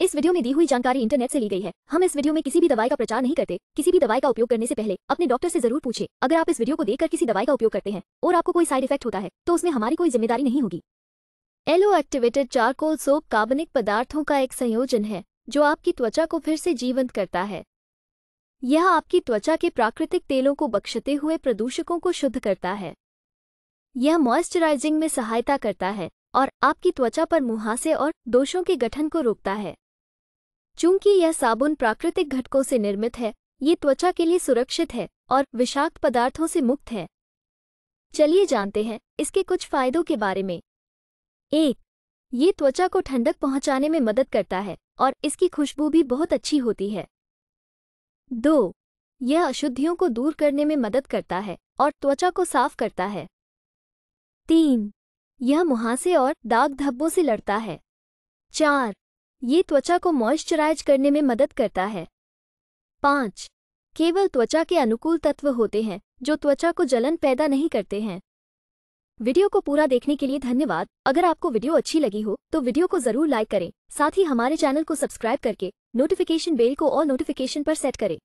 इस वीडियो में दी हुई जानकारी इंटरनेट से ली गई है हम इस वीडियो में किसी भी दवाई का प्रचार नहीं करते किसी भी दवाई का उपयोग करने से पहले अपने डॉक्टर से जरूर पूछे अगर आप इस वीडियो को देखकर किसी दवाई का उपयोग करते हैं और आपको कोई साइड इफेक्ट होता है तो उसमें हमारी कोई जिम्मेदारी नहीं होगी एलो एक्टिवेटेड चारकोल सोप कार्बनिक पदार्थों का एक संयोजन है जो आपकी त्वचा को फिर से जीवंत करता है यह आपकी त्वचा के प्राकृतिक तेलों को बख्शते हुए प्रदूषकों को शुद्ध करता है यह मॉइस्चराइजिंग में सहायता करता है और आपकी त्वचा पर मुहासे और दोषों के गठन को रोकता है चूंकि यह साबुन प्राकृतिक घटकों से निर्मित है ये त्वचा के लिए सुरक्षित है और विषाक्त पदार्थों से मुक्त है चलिए जानते हैं इसके कुछ फायदों के बारे में एक ये त्वचा को ठंडक पहुंचाने में मदद करता है और इसकी खुशबू भी बहुत अच्छी होती है दो यह अशुद्धियों को दूर करने में मदद करता है और त्वचा को साफ करता है तीन यह मुहासे और दाग धब्बों से लड़ता है चार ये त्वचा को मॉइस्चराइज करने में मदद करता है पाँच केवल त्वचा के अनुकूल तत्व होते हैं जो त्वचा को जलन पैदा नहीं करते हैं वीडियो को पूरा देखने के लिए धन्यवाद अगर आपको वीडियो अच्छी लगी हो तो वीडियो को जरूर लाइक करें साथ ही हमारे चैनल को सब्सक्राइब करके नोटिफिकेशन बेल को और नोटिफिकेशन पर सेट करें